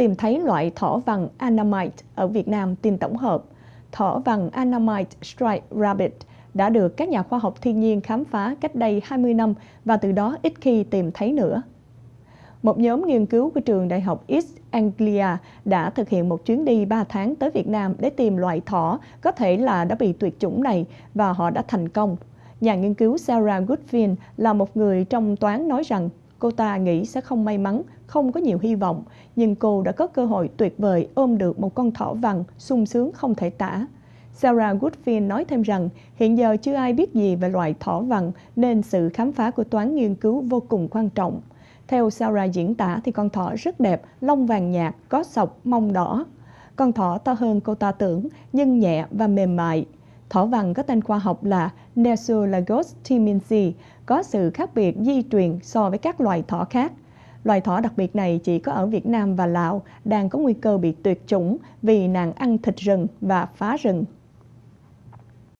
tìm thấy loại thỏ vằn Anamite ở Việt Nam tin tổng hợp. Thỏ vằn Anamite Striped Rabbit đã được các nhà khoa học thiên nhiên khám phá cách đây 20 năm và từ đó ít khi tìm thấy nữa. Một nhóm nghiên cứu của trường đại học East Anglia đã thực hiện một chuyến đi 3 tháng tới Việt Nam để tìm loại thỏ có thể là đã bị tuyệt chủng này và họ đã thành công. Nhà nghiên cứu Sarah Goodwin là một người trong toán nói rằng Cô ta nghĩ sẽ không may mắn, không có nhiều hy vọng, nhưng cô đã có cơ hội tuyệt vời ôm được một con thỏ vằn sung sướng không thể tả. Sarah Woodfin nói thêm rằng hiện giờ chưa ai biết gì về loại thỏ vằn nên sự khám phá của toán nghiên cứu vô cùng quan trọng. Theo Sarah diễn tả thì con thỏ rất đẹp, lông vàng nhạt, có sọc, mông đỏ. Con thỏ to hơn cô ta tưởng, nhưng nhẹ và mềm mại. Thỏ vằn có tên khoa học là Nesulagus timinsi, có sự khác biệt di truyền so với các loài thỏ khác. Loài thỏ đặc biệt này chỉ có ở Việt Nam và Lào đang có nguy cơ bị tuyệt chủng vì nàng ăn thịt rừng và phá rừng.